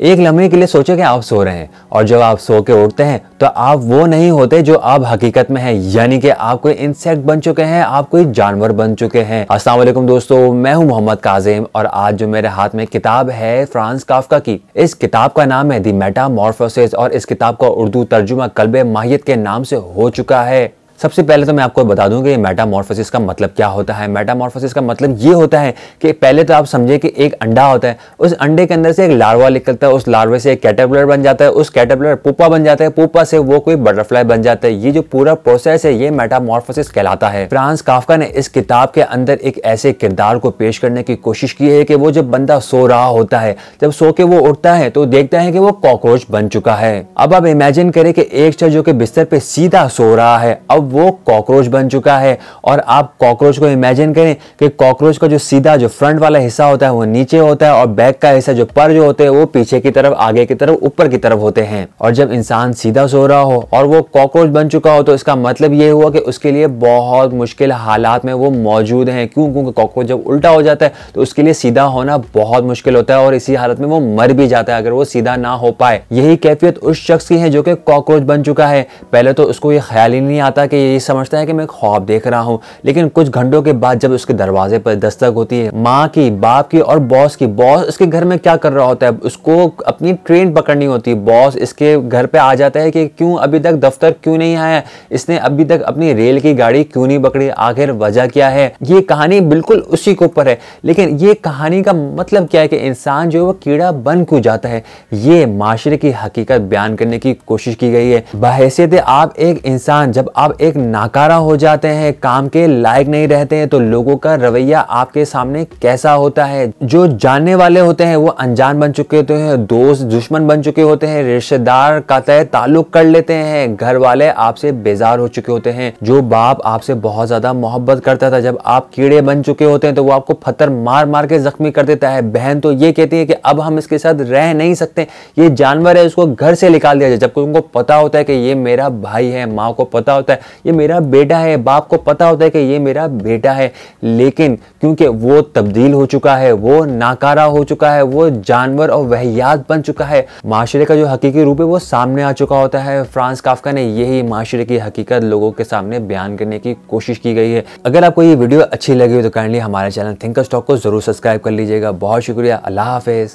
एक लम्हे के लिए सोचो कि आप सो रहे हैं और जब आप सो के उठते हैं तो आप वो नहीं होते जो आप हकीकत में हैं यानी कि आप कोई इंसेक्ट बन चुके हैं आप कोई जानवर बन चुके हैं अस्सलाम वालेकुम दोस्तों मैं हूं मोहम्मद काजिम और आज जो मेरे हाथ में किताब है फ्रांस काफका की इस किताब का नाम है दी मेटामॉर्फोसिस और इस किताब का उर्दू तर्जुमा कलब माहियत के नाम से हो चुका है सबसे पहले तो मैं आपको बता दूं कि ये मेटामॉर्फोसिस का मतलब क्या होता है मेटामॉर्फोसिस का मतलब ये होता है कि पहले तो आप समझे कि एक अंडा होता है उस अंडे के अंदर से एक लार्वा निकलता है उस लार्वे से एक कैटेपुलर बन जाता है उस कैटेपुलर पुपा बन जाता है पुपा से वो कोई बटरफ्लाई बन जाता है ये जो पूरा प्रोसेस है ये मेटामॉर्फोसिस कहलाता है फ्रांस काफका ने इस किताब के अंदर एक ऐसे किरदार को पेश करने की कोशिश की है कि वो जब बंदा सो रहा होता है जब सो के वो उठता है तो देखता है कि वो कॉकरोच बन चुका है अब आप इमेजिन करें कि एक चर जो कि बिस्तर पे सीधा सो रहा है अब वो कॉकरोच बन चुका है और आप कॉकरोच को इमेजिन करें कि कॉकरोच का जो सीधा जो फ्रंट वाला हिस्सा होता है वो नीचे होता है और बैक का हिस्सा जो पर जो होते हैं वो पीछे की तरफ आगे की तरफ ऊपर की तरफ होते हैं और जब इंसान सीधा सो रहा हो और वो कॉकरोच बन चुका हो तो इसका मतलब ये हुआ कि उसके लिए बहुत मुश्किल हालात में वो मौजूद हैं क्यों क्योंकि कॉकरोच जब उल्टा हो जाता है तो उसके लिए सीधा होना बहुत मुश्किल होता है और इसी हालत में वो मर भी जाता है अगर वो सीधा ना हो पाए यही कैफियत उस शख्स की है जो कि कॉकरोच बन चुका है पहले तो उसको ये ख्याल ही नहीं आता कि के ये समझता है कि मैं ख्वाब देख रहा हूँ लेकिन कुछ घंटों के बाद जब उसके दरवाजे पर दस्तक होती है माँ की बाप की और बॉस की बॉस उसके घर में क्या कर रहा होता है उसको अपनी ट्रेन पकड़नी होती है बॉस इसके घर पर आ जाता है कि क्यों अभी तक दफ्तर क्यों नहीं आया इसने अभी तक अपनी रेल की गाड़ी क्यों नहीं पकड़ी आखिर वजह क्या है ये कहानी बिल्कुल उसी के ऊपर है लेकिन ये कहानी का मतलब क्या है कि इंसान जो है वो कीड़ा बन क्यों जाता है ये माशरे की हकीकत बयान करने की कोशिश की गई है बहसीत आप एक इंसान जब आप एक नाकारा हो जाते हैं काम के लायक नहीं रहते हैं तो लोगों का रवैया आपके सामने कैसा होता है जो जानने वाले होते हैं वो अनजान बन चुके होते हैं दोस्त दुश्मन बन चुके होते हैं रिश्तेदार का तय ताल्लुक कर लेते हैं घर वाले आपसे बेजार हो चुके होते हैं जो बाप आपसे बहुत ज्यादा मोहब्बत करता था जब आप कीड़े बन चुके होते हैं तो वो आपको पत्थर मार मार के जख्मी कर देता है बहन तो ये कहती है कि अब हम इसके साथ रह नहीं सकते ये जानवर है उसको घर से निकाल दिया जाए जबकि उनको पता होता है कि ये मेरा भाई है माँ को पता होता है ये मेरा बेटा है बाप को पता होता है कि ये मेरा बेटा है लेकिन क्योंकि वो तब्दील हो चुका है वो नाकारा हो चुका है वो जानवर और वहियात बन चुका है माशरे का जो हकीकी रूप है वो सामने आ चुका होता है फ्रांस काफका ने यही माशरे की हकीकत लोगों के सामने बयान करने की कोशिश की गई है अगर आपको ये वीडियो अच्छी लगी हो तो काइंडली हमारे चैनल थिंकर स्टॉक को जरूर सब्सक्राइब कर लीजिएगा बहुत शुक्रिया अल्लाह हाफिज़